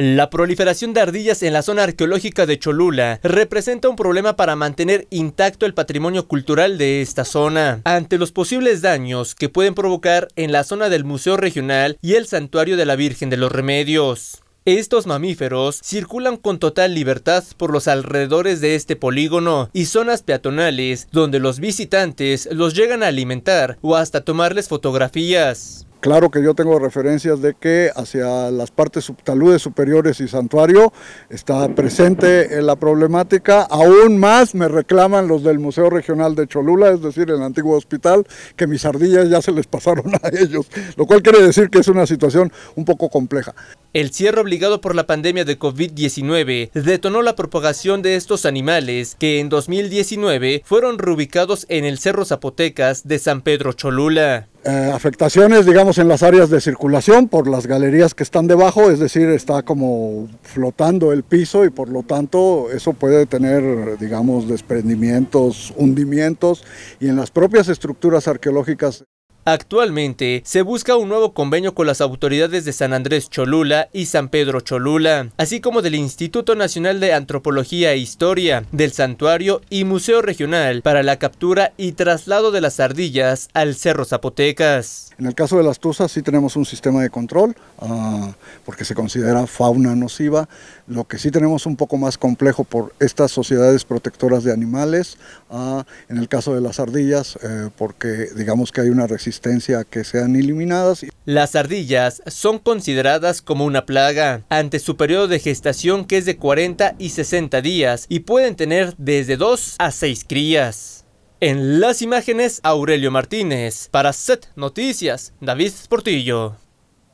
La proliferación de ardillas en la zona arqueológica de Cholula representa un problema para mantener intacto el patrimonio cultural de esta zona. Ante los posibles daños que pueden provocar en la zona del Museo Regional y el Santuario de la Virgen de los Remedios. Estos mamíferos circulan con total libertad por los alrededores de este polígono y zonas peatonales donde los visitantes los llegan a alimentar o hasta tomarles fotografías. Claro que yo tengo referencias de que hacia las partes subtaludes superiores y santuario está presente en eh, la problemática. Aún más me reclaman los del Museo Regional de Cholula, es decir, el antiguo hospital, que mis ardillas ya se les pasaron a ellos, lo cual quiere decir que es una situación un poco compleja. El cierre obligado por la pandemia de COVID-19 detonó la propagación de estos animales que en 2019 fueron reubicados en el Cerro Zapotecas de San Pedro Cholula. Eh, afectaciones, digamos, en las áreas de circulación por las galerías que están debajo, es decir, está como flotando el piso y por lo tanto eso puede tener, digamos, desprendimientos, hundimientos y en las propias estructuras arqueológicas. Actualmente se busca un nuevo convenio con las autoridades de San Andrés Cholula y San Pedro Cholula, así como del Instituto Nacional de Antropología e Historia, del Santuario y Museo Regional para la captura y traslado de las ardillas al Cerro Zapotecas. En el caso de las tuzas sí tenemos un sistema de control, ah, porque se considera fauna nociva, lo que sí tenemos un poco más complejo por estas sociedades protectoras de animales, ah, en el caso de las ardillas, eh, porque digamos que hay una resistencia que sean eliminadas. Las ardillas son consideradas como una plaga ante su periodo de gestación que es de 40 y 60 días y pueden tener desde 2 a 6 crías. En las imágenes, Aurelio Martínez. Para Set Noticias, David Portillo.